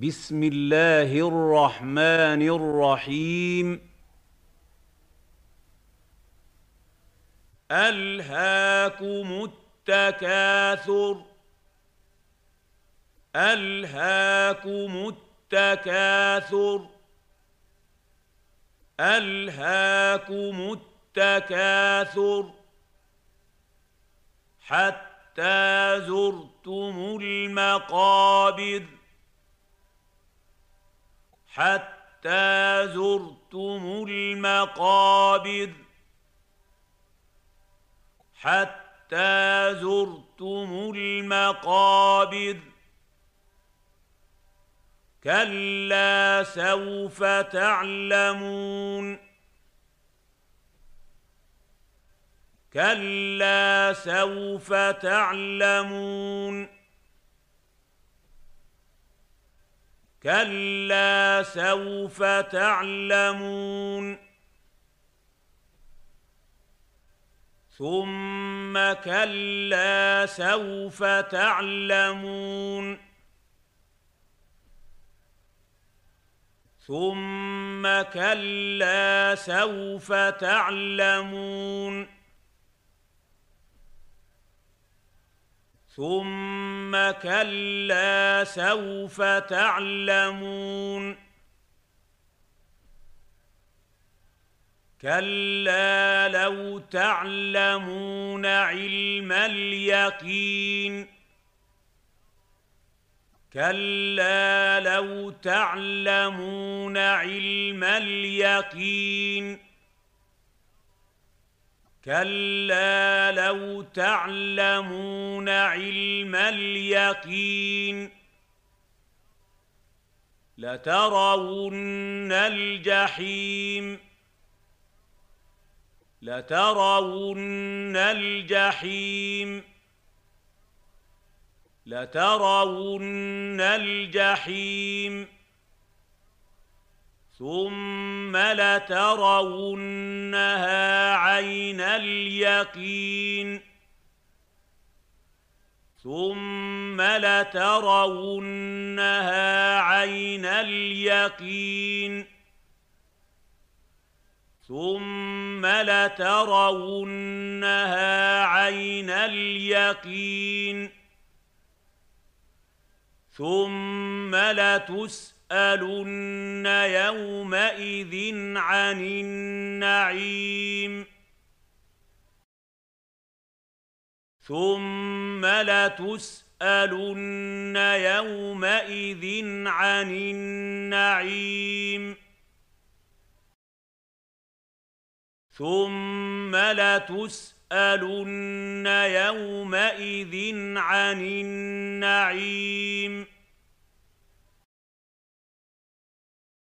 بسم الله الرحمن الرحيم الهاكم التكاثر الهاكم التكاثر الهاكم التكاثر حتى زرتم المقابر حتى زرتم المقابر حتى زرتم المقابر كلا سوف تعلمون كلا سوف تعلمون كلا سوف تعلمون ثم كلا سوف تعلمون ثم كلا سوف تعلمون ثم كلا سوف تعلمون كلا لو تعلمون علم اليقين كلا لو تعلمون علم اليقين كلا لو تعلمون علم اليقين لترون الجحيم لترون الجحيم لترون الجحيم ثم لترونها عين من اليقين ثم لترونها عين اليقين ثم لترونها عين اليقين ثم لتسالن يومئذ عن النعيم ثم لتسالن يومئذ عن النعيم ثم لتسالن يومئذ عن النعيم